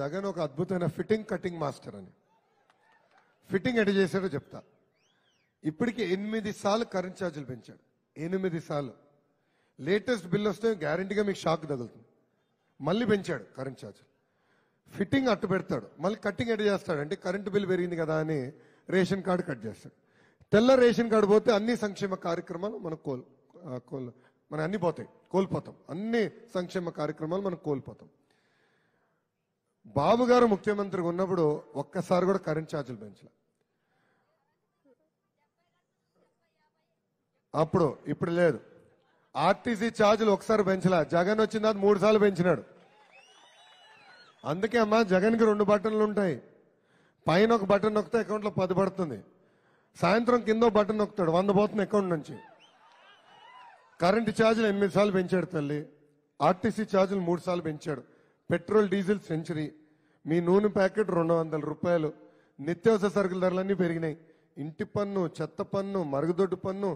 జగన్ ఒక అద్భుతమైన fitting cutting master అని ఫిట్టింగ్ ఎట చేశాడో చెప్తా ఇప్పటికి ఎనిమిది సార్లు కరెంట్ ఛార్జీలు పెంచాడు ఎనిమిది సార్లు లేటెస్ట్ బిల్ వస్తే గ్యారంటీగా మీకు షాక్ తగులుతుంది మళ్ళీ పెంచాడు కరెంట్ ఛార్జీలు ఫిట్టింగ్ అట్టు పెడతాడు మళ్ళీ కట్టింగ్ ఎట్ చేస్తాడు అంటే కరెంటు బిల్ పెరిగింది కదా అని రేషన్ కార్డు కట్ చేస్తాడు తెల్ల రేషన్ కార్డు పోతే అన్ని సంక్షేమ కార్యక్రమాలు మనకు కోల్ కోల్ మనం అన్ని పోతాయి కోల్పోతాం అన్ని సంక్షేమ కార్యక్రమాలు మనం కోల్పోతాం బాబు గారు ముఖ్యమంత్రిగా ఉన్నప్పుడు ఒక్కసారి కూడా కరెంట్ ఛార్జీలు పెంచలే అప్పుడు ఇప్పుడు లేదు ఆర్టీసీ ఛార్జీలు ఒకసారి పెంచలే జగన్ వచ్చిన తర్వాత మూడు సార్లు పెంచినాడు అందుకే అమ్మా జగన్కి రెండు బటన్లు ఉంటాయి పైన ఒక బటన్ నొక్కితే అకౌంట్లో పది పడుతుంది సాయంత్రం కింద బటన్ నొక్కుతాడు వంద పోతుంది అకౌంట్ నుంచి కరెంటు ఛార్జీలు ఎనిమిది సార్లు పెంచాడు తల్లి ఆర్టీసీ ఛార్జీలు మూడు సార్లు పెంచాడు పెట్రోల్ డీజిల్ సెంచరీ మీ నూనె ప్యాకెట్ రెండు వందల రూపాయలు నిత్యావసర సరుకుల ధరలన్నీ పెరిగినాయి ఇంటి పన్ను చెత్త పన్ను మరుగుదొడ్డు పన్ను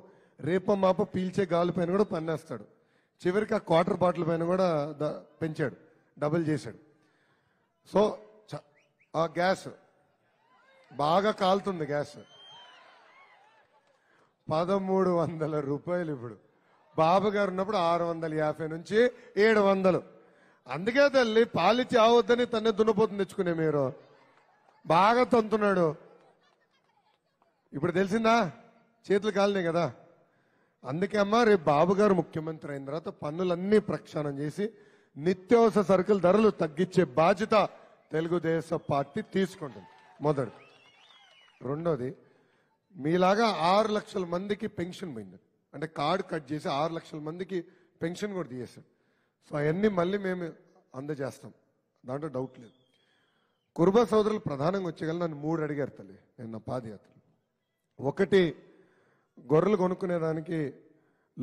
రేప మాప పీల్చే గాలి పైన కూడా పన్నేస్తాడు చివరికి ఆ క్వార్టర్ బాటిల్ పైన కూడా పెంచాడు డబుల్ చేశాడు సో ఆ గ్యాస్ బాగా కాలుతుంది గ్యాస్ పదమూడు వందల రూపాయలు ఇప్పుడు బాబు గారు ఉన్నప్పుడు ఆరు వందల యాభై నుంచి ఏడు వందలు అందుకే తల్లి పాలిచ్చి ఆవద్దని తన్నే దున్నపోతుంది తెచ్చుకునే మీరు బాగా తంతున్నాడు ఇప్పుడు తెలిసిందా చేతులు కాలనే కదా అందుకే అమ్మ రేపు బాబు గారు ముఖ్యమంత్రి అయిన తర్వాత పన్నులన్నీ ప్రక్షాళన చేసి నిత్యావసర సరుకుల ధరలు తగ్గించే బాధ్యత తెలుగుదేశం పార్టీ తీసుకుంటుంది మొదటి రెండోది మీలాగా ఆరు లక్షల మందికి పెన్షన్ పోయింది అంటే కార్డు కట్ చేసి ఆరు లక్షల మందికి పెన్షన్ కూడా తీసేశాడు సో అవన్నీ మళ్ళీ మేము అందజేస్తాం దాంట్లో డౌట్ లేదు కుర్బా సోదరులు ప్రధానంగా వచ్చేయాలి నన్ను మూడు అడిగారు తల్లి నేను నా పాదయాత్ర ఒకటి గొర్రెలు కొనుక్కునేదానికి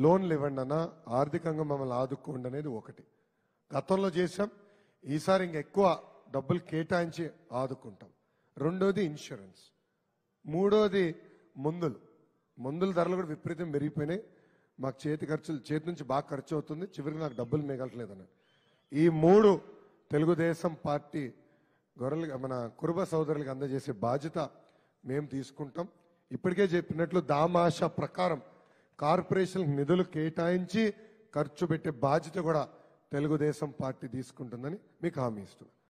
లోన్లు ఇవ్వండి అన్న ఆర్థికంగా మమ్మల్ని ఆదుకోండి అనేది ఒకటి గతంలో చేసాం ఈసారి ఎక్కువ డబ్బులు కేటాయించి ఆదుకుంటాం రెండోది ఇన్సూరెన్స్ మూడోది మందులు మందుల ధరలు కూడా విపరీతం పెరిగిపోయినాయి మాకు చేతి ఖర్చులు చేతి నుంచి బాగా ఖర్చు అవుతుంది చివరికి నాకు డబ్బులు మిగలట్లేదని ఈ మూడు తెలుగుదేశం పార్టీ గొర్రెలు మన కురుబ సోదరులకు అందజేసే బాధ్యత మేము తీసుకుంటాం ఇప్పటికే చెప్పినట్లు దామాష ప్రకారం కార్పొరేషన్ నిధులు కేటాయించి ఖర్చు పెట్టే బాధ్యత కూడా తెలుగుదేశం పార్టీ తీసుకుంటుందని మీకు హామీ ఇస్తున్నాను